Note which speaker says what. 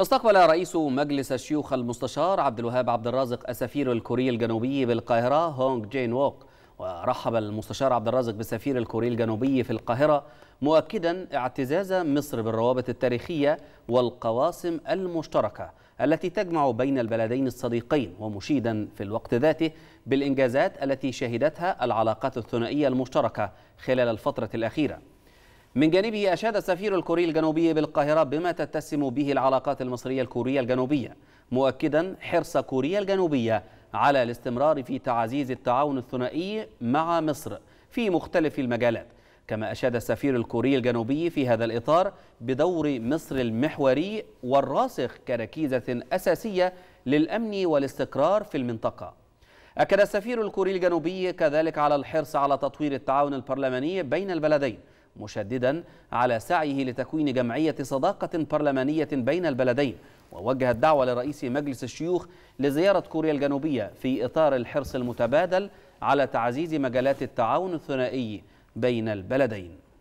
Speaker 1: استقبل رئيس مجلس الشيوخ المستشار عبد الوهاب عبد الرازق السفير الكوري الجنوبي بالقاهرة هونغ جين ووك ورحب المستشار عبد الرازق بالسفير الكوري الجنوبي في القاهرة مؤكدا اعتزاز مصر بالروابط التاريخية والقواسم المشتركة التي تجمع بين البلدين الصديقين ومشيدا في الوقت ذاته بالإنجازات التي شهدتها العلاقات الثنائية المشتركة خلال الفترة الأخيرة من جانبه أشاد السفير الكوري الجنوبي بالقاهرة بما تتسم به العلاقات المصرية الكورية الجنوبية مؤكدا حرص كوريا الجنوبية على الاستمرار في تعزيز التعاون الثنائي مع مصر في مختلف المجالات كما أشاد السفير الكوري الجنوبي في هذا الإطار بدور مصر المحوري والراسخ كركيزة أساسية للأمن والاستقرار في المنطقة أكد السفير الكوري الجنوبي كذلك على الحرص على تطوير التعاون البرلماني بين البلدين مشددا على سعيه لتكوين جمعية صداقة برلمانية بين البلدين ووجه الدعوة لرئيس مجلس الشيوخ لزيارة كوريا الجنوبية في إطار الحرص المتبادل على تعزيز مجالات التعاون الثنائي بين البلدين